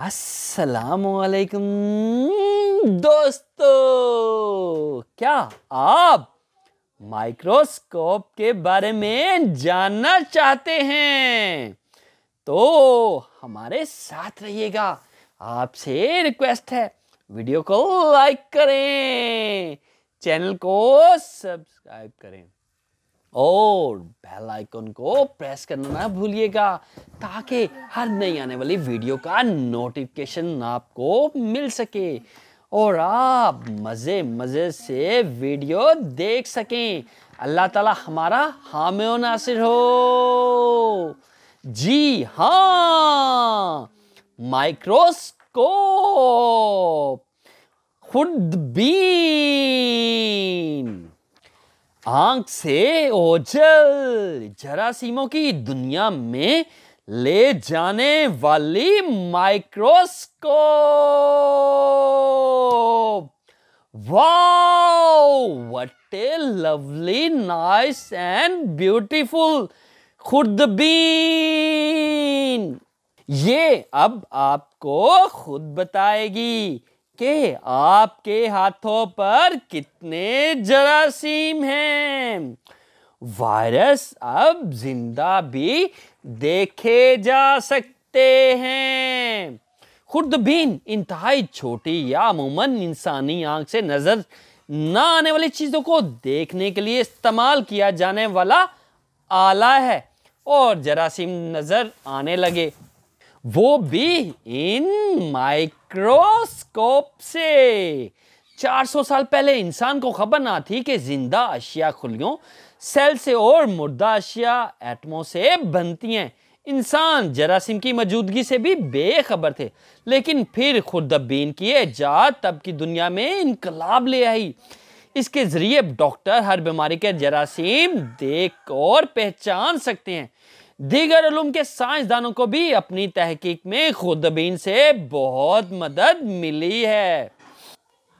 वालेकुम दोस्तों क्या आप माइक्रोस्कोप के बारे में जानना चाहते हैं तो हमारे साथ रहिएगा आपसे रिक्वेस्ट है वीडियो को लाइक करें चैनल को सब्सक्राइब करें और बेल आइकन को प्रेस करना ना भूलिएगा ताकि हर नई आने वाली वीडियो का नोटिफिकेशन आपको मिल सके और आप मज़े मज़े से वीडियो देख सकें अल्लाह ताला हमारा हाम नासिर हो जी हाँ माइक्रोस्कोप खुद बीन आंख से ओझल जरासीमों की दुनिया में ले जाने वाली microscope wow what a lovely nice and beautiful खुर्दबीन ये अब आपको खुद बताएगी कि आपके हाथों पर कितने जरासीम हैं वायरस अब जिंदा भी देखे जा सकते हैं खुर्दबीन इंतहाई छोटी या अमूमन इंसानी आंख से नज़र ना आने वाली चीज़ों को देखने के लिए इस्तेमाल किया जाने वाला आला है और जरासीम नज़र आने लगे वो भी इन माइक माइक्रोस्कोप से 400 साल पहले इंसान को खबर ना थी कि जिंदा अशिया खुलियों सेल से और मुर्दा अशिया एटमों से बनती हैं इंसान जरासिम की मौजूदगी से भी बेखबर थे लेकिन फिर खुरदबीन की एजाद तब की दुनिया में इनकलाब ले आई इसके ज़रिए डॉक्टर हर बीमारी के जरासीम देख और पहचान सकते हैं दीगर उलूम के साइंसदानों को भी अपनी तहकीक में खुदबीन से बहुत मदद मिली है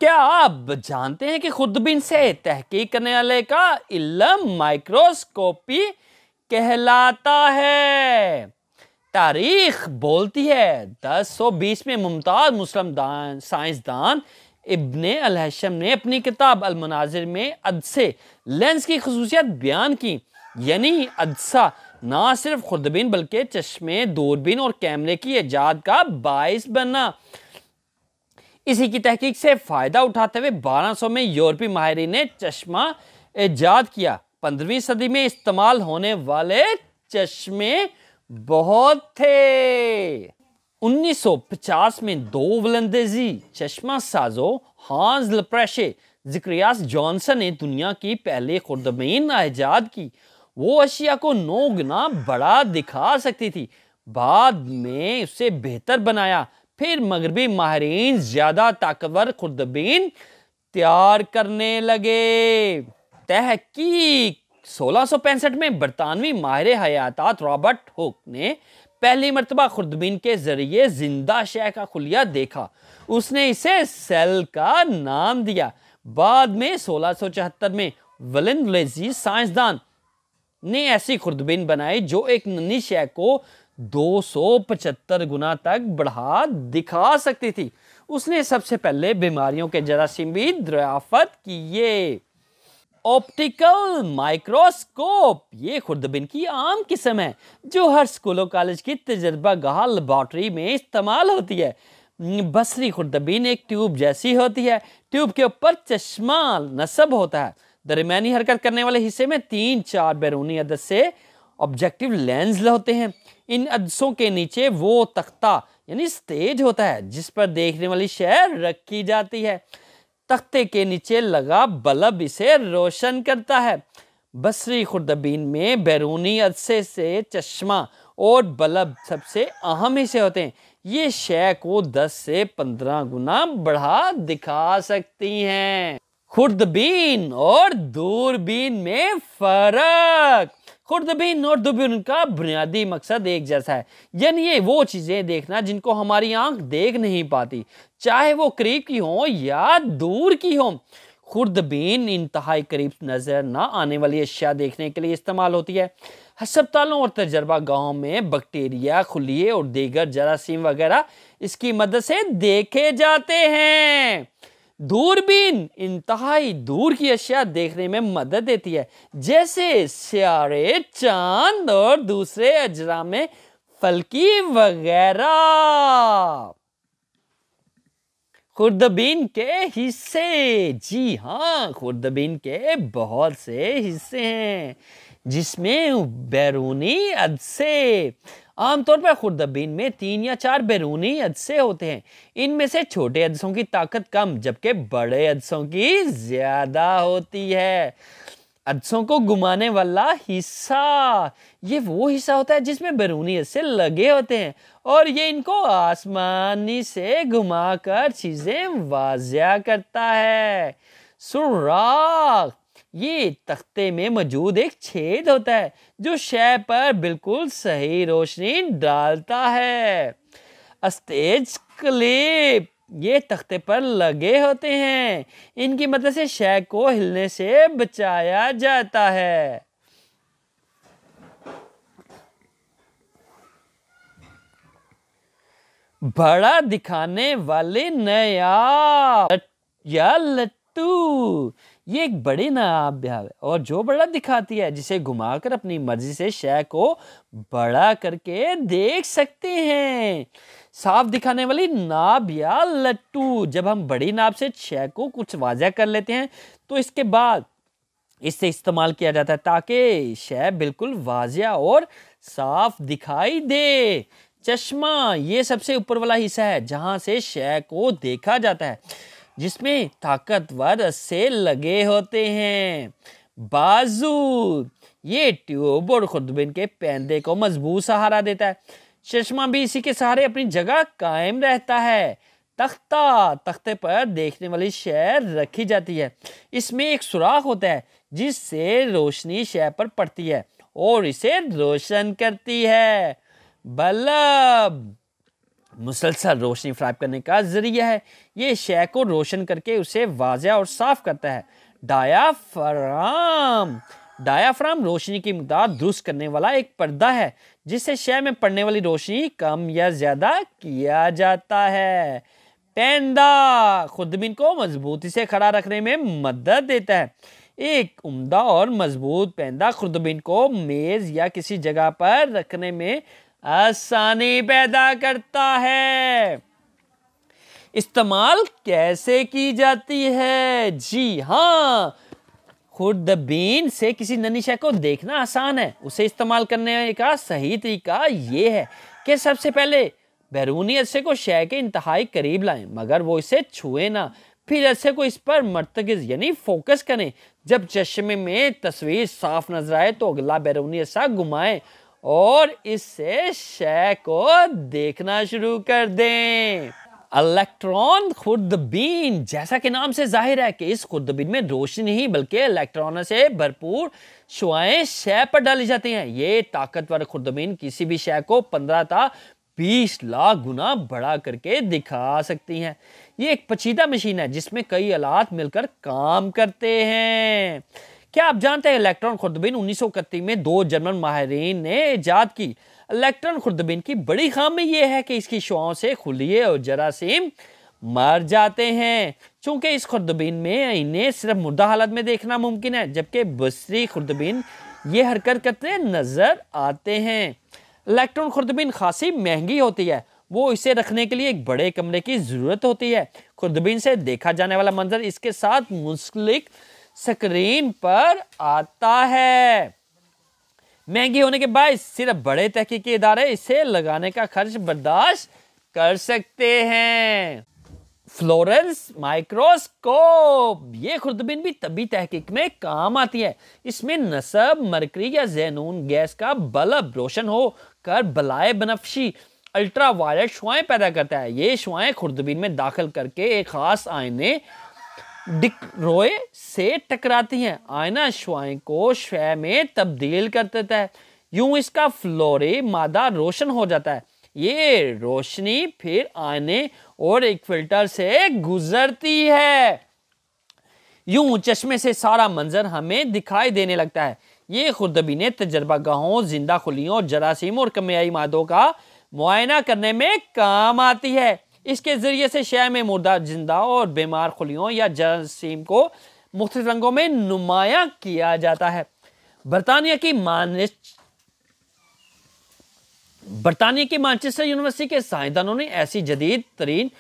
क्या आप जानते हैं कि खुदबीन से तहकीक करने वाले का इलम माइक्रोस्कोपी कहलाता है तारीख बोलती है 1020 में मुमताज़ मुस्लिम दान साइंसदान इब्ने अलहशम ने अपनी किताब अलमनाजिर में अदसे लेंस की खसूसियात बयान की यानी अदसा ना सिर्फ खुर्दबीन बल्कि चश्मे दूरबीन और कैमरे की ईजाद का बायस बनना इसी की तहकीक से फ़ायदा उठाते हुए 1200 में यूरोपी माहरीन ने चश्मा ईजाद किया पंद्रहवीं सदी में इस्तेमाल होने वाले चश्मे बहुत थे 1950 में दो वलंदेजी चश्मा साजो हांस लप्रेशे जिक्रियास जॉनसन ने दुनिया की पहली खुर्दबीन ईजाद की वो अशिया को नौ गुना बड़ा दिखा सकती थी बाद में उसे बेहतर बनाया फिर मगरबी माहरीन ज़्यादा ताकतवर खुर्दबीन तैयार करने लगे तहकीक सोलह में बरतानवी माहिर हयात रॉबर्ट होक ने पहली मरतबा खुर्दबीन के ज़रिए जिंदा शह का खुलिया देखा उसने इसे सेल का नाम दिया बाद में 1674 में वलिन साइंसदान ने ऐसी खुर्दबीन बनाई जो एक नन्ही शय को पचहत्तर गुना तक बढ़ा दिखा सकती थी उसने सबसे पहले बीमारियों के जरासीम भी दरियाफत किए ऑप्टिकल माइक्रोस्कोप ये खुर्दबिन की आम किस्म है जो हर स्कूलों कॉलेज की तजर्बा गाह लेबॉर्ट्री में इस्तेमाल होती है बसरी खुर्दबीन एक ट्यूब जैसी होती है ट्यूब के ऊपर चश्मा नसब होता है दरमियानी हरकत करने वाले हिस्से में तीन चार बैरूनी अदस से ऑब्जेक्टिव लेंस होते हैं इन अदसों के नीचे वो तख्ता यानी स्टेज होता है जिस पर देखने वाली शहर रखी जाती है तख्ते के नीचे लगा बल्ब इसे रोशन करता है बसरी खुर्दबीन में बैरूनी अरसे से चश्मा और बल्ब सबसे अहम हिस्से होते हैं ये शय को 10 से 15 गुना बढ़ा दिखा सकती हैं खुर्दबीन और दूरबीन में फ़र्क खुर्दबीन और दूरबीन का बुनियादी मकसद एक जैसा है यानी ये वो चीज़ें देखना जिनको हमारी आंख देख नहीं पाती चाहे वो करीब की हो या दूर की हो खुर्दबीन इंतहाई करीब नज़र ना आने वाली अशिया देखने के लिए इस्तेमाल होती है हस्पतालों और तजर्बा गाँव में बैक्टीरिया खुलिए और दीगर जरासीम वगैरह इसकी मदद से देखे जाते हैं दूरबीन इंतहाई दूर की अशिया देखने में मदद देती है जैसे सियारे चांद और दूसरे अजरा में फलकी वगैरह खुर्दबीन के हिस्से जी हाँ खुर्दबीन के बहुत से हिस्से हैं जिसमें बैरूनी अदसे आमतौर पर खुर्दबीन में तीन या चार बैरूनी अदसे होते हैं इनमें से छोटे अदसों की ताकत कम जबकि बड़े अदसों की ज़्यादा होती है अदसों को घुमाने वाला हिस्सा ये वो हिस्सा होता है जिसमें बैरूनी अदसे लगे होते हैं और ये इनको आसमानी से घुमाकर चीज़ें वाजिया करता है सुराख ये तख्ते में मौजूद एक छेद होता है जो शय पर बिल्कुल सही रोशनी डालता है अस्तेज क्लिप ये तख्ते पर लगे होते हैं इनकी मदद मतलब से शय को हिलने से बचाया जाता है बड़ा दिखाने वाले नया लट या लट टू ये एक बड़ी नायाब है और जो बड़ा दिखाती है जिसे घुमाकर अपनी मर्जी से शय को बड़ा करके देख सकते हैं साफ दिखाने वाली नाब या लट्टू जब हम बड़ी नाब से शय को कुछ वाजा कर लेते हैं तो इसके बाद इससे इस्तेमाल किया जाता है ताकि शय बिल्कुल वाजिया और साफ दिखाई दे चश्मा ये सबसे ऊपर वाला हिस्सा है जहाँ से शय को देखा जाता है जिसमें ताकतवर सेल लगे होते हैं बाजू ये ट्यूब और खुदबिन के पैंदे को मजबूत सहारा देता है चश्मा भी इसी के सहारे अपनी जगह कायम रहता है तख्ता तख्ते पर देखने वाली शहर रखी जाती है इसमें एक सुराख होता है जिससे रोशनी शेर पर पड़ती है और इसे रोशन करती है बल्लभ मुसलसल रोशनी फ्राइब करने का ज़रिया है ये शय को रोशन करके उसे वाजह और साफ करता है डायाफ्राम डायाफ्राम रोशनी की मदद दुरुस्त करने वाला एक पर्दा है जिससे शय में पड़ने वाली रोशनी कम या ज़्यादा किया जाता है पेंदा खुदबिन को मजबूती से खड़ा रखने में मदद देता है एक उम्दा और मजबूत पेंदा खुरदबिन को मेज़ या किसी जगह पर रखने में आसानी पैदा करता है इस्तेमाल कैसे की जाती है जी हाँ खुर्दबीन से किसी ननिशा को देखना आसान है उसे इस्तेमाल करने का सही तरीका ये है कि सबसे पहले बैरूनी अरसे को शय के इंतहाई करीब लाएं मगर वो इसे छुए ना फिर अरसे को इस पर मरतगज़ यानी फोकस करें जब चश्मे में तस्वीर साफ नजर आए तो अगला बैरूनी अरसा घुमाएं और इससे शय को देखना शुरू कर दें इलेक्ट्रॉन खुर्दबीन जैसा कि नाम से जाहिर है कि इस खुर्दबीन में रोशनी नहीं बल्कि इलेक्ट्रॉन से भरपूर शुआएं शय पर डाली जाती हैं ये ताकतवर खुर्दबीन किसी भी शय को पंद्रह था बीस लाख गुना बड़ा करके दिखा सकती हैं ये एक पचीदा मशीन है जिसमें कई आलात मिलकर काम करते हैं क्या आप जानते हैं इलेक्ट्रॉन खुर्दबीन उन्नीस में दो जर्मन माहरीन ने ईजाद की इलेक्ट्रॉन खुर्दबीन की बड़ी खामी यह है कि इसकी शुआओं से खुलिए और जरासीम मर जाते हैं चूंकि इस खुर्दबीन में इन्हें सिर्फ मुर्दा हालत में देखना मुमकिन है जबकि बसरी खुर्दबीन ये हरकत करते नज़र आते हैं इलेक्ट्रॉन खुर्दबीन खासी महंगी होती है वो इसे रखने के लिए एक बड़े कमरे की ज़रूरत होती है खुर्दबीन से देखा जाने वाला मंजर इसके साथ मुंसलिक स्क्रीन पर आता है महंगी होने के बाद सिर्फ बड़े तहकीकी इदारे इसे लगाने का खर्च बर्दाश्त कर सकते हैं फ्लोरेंस माइक्रोस्कोप ये खुर्दबीन भी तभी तहकीक में काम आती है इसमें नसब मरकरी या जैनून गैस का बल्ब रोशन हो कर बलाए बनफशी अल्ट्रा वायलट शुआएँ पैदा करता है ये शुआएँ खुर्दबीन में दाखिल करके एक ख़ास आईने डिक रोए से टकराती हैं आयना श्वाएं को श्वे में तब्दील कर देता है यूं इसका फ्लोरे मादा रोशन हो जाता है ये रोशनी फिर आने और एक फिल्टर से गुजरती है यूं चश्मे से सारा मंजर हमें दिखाई देने लगता है ये खुरदबी ने तजर्बा गाहों जिंदा खुलियों जरासीम और कमियाई मादों का मुआयना करने में काम आती है इसके ज़रिए से शय में मुर्दा जिंदा और बीमार खुलियों या जरासीम को मुख्त रंगों में नुमाया किया जाता है बरतानिया की बरतानिया की मानचेस्टर यूनिवर्सिटी के साइंसदानों ने ऐसी जदीद तरीन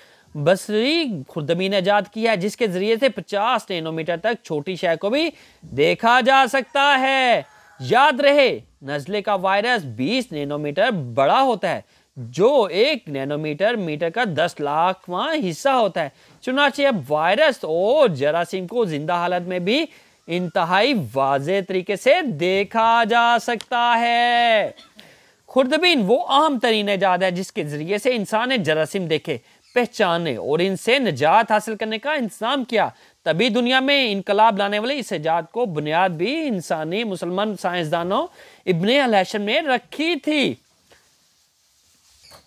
बसरी खुरदबीन ईजाद किया है जिसके ज़रिए से 50 नैनोमीटर तक छोटी शय को भी देखा जा सकता है याद रहे नज़ले का वायरस 20 नैनोमीटर बड़ा होता है जो एक नैनोमीटर मीटर का दस लाखवा हिस्सा होता है चुनाचे अब वायरस और जरासीम को जिंदा हालत में भी इंतहाई वाज तरीके से देखा जा सकता है खुर्दबीन वो आम तरीन ईजाद है जिसके जरिए से इंसान ने जरासीम देखे पहचाने और इनसे निजात हासिल करने का इंतजाम किया तभी दुनिया में इनकलाब लाने वाले इस ईजाद को बुनियाद भी इंसानी मुसलमान साइंसदानों इबन ने रखी थी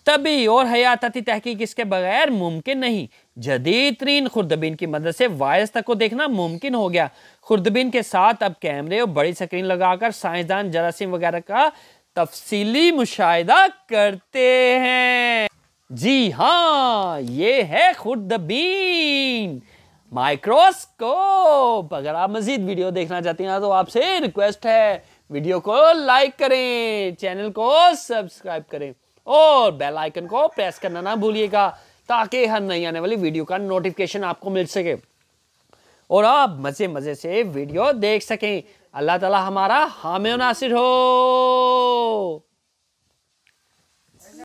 तभी और हयाती तहकीक इसके बगैर मुमकिन नहीं जदीद तरीन खुरदबीन की मदद से वायरस तक को देखना मुमकिन हो गया खुरदबीन के साथ अब कैमरे और बड़ी स्क्रीन लगाकर साइंसदान जरासीम वगैरह का तफसीली मुशाहिदा करते हैं जी हाँ ये है खुरदबीन माइक्रोस्कोप अगर आप मजीद वीडियो देखना चाहते हैं तो आपसे रिक्वेस्ट है वीडियो को लाइक करें चैनल को सब्सक्राइब करें और बेल आइकन को प्रेस करना ना भूलिएगा ताकि हर नई आने वाली वीडियो का नोटिफिकेशन आपको मिल सके और आप मज़े मज़े से वीडियो देख सकें अल्लाह ताला हमारा हामियो नासिर हो